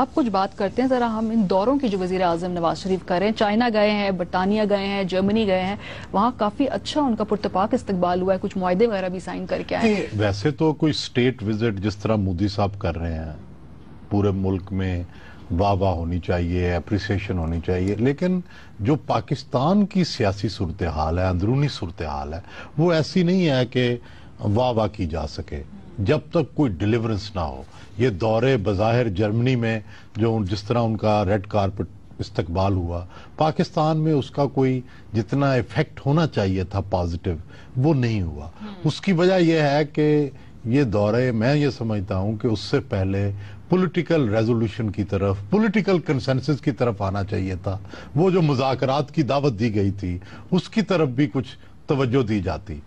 अब कुछ बात करते हैं जरा हम इन दौरों की जो वजीर आजम नवाज शरीफ कर रहे हैं चाइना गए हैं बरतानिया गए हैं जर्मनी गए हैं वहाँ काफी अच्छा उनका पुरतपाक इस्तकबाल हुआ है कुछ माहदे वगैरह भी साइन करके आए वैसे तो कोई स्टेट विजिट जिस तरह मोदी साहब कर रहे हैं पूरे मुल्क में वाह वाह होनी चाहिए अप्रिसिएशन होनी चाहिए लेकिन जो पाकिस्तान की सियासी सूरत हाल है अंदरूनी सूरत हाल है वो ऐसी नहीं है कि वाह वाह की जा सके जब तक कोई डिलीवरेंस ना हो ये दौरे बज़ाहिर जर्मनी में जो जिस तरह उनका रेड कारपेट इस्तकबाल हुआ पाकिस्तान में उसका कोई जितना इफेक्ट होना चाहिए था पॉजिटिव वो नहीं हुआ हम्म। उसकी वजह यह है कि ये दौरे मैं ये समझता हूँ कि उससे पहले पॉलिटिकल रेजोल्यूशन की तरफ पॉलिटिकल कंसेंसस की तरफ आना चाहिए था वो जो मुजाकरात की दावत दी गई थी उसकी तरफ भी कुछ तवज्जो दी जाती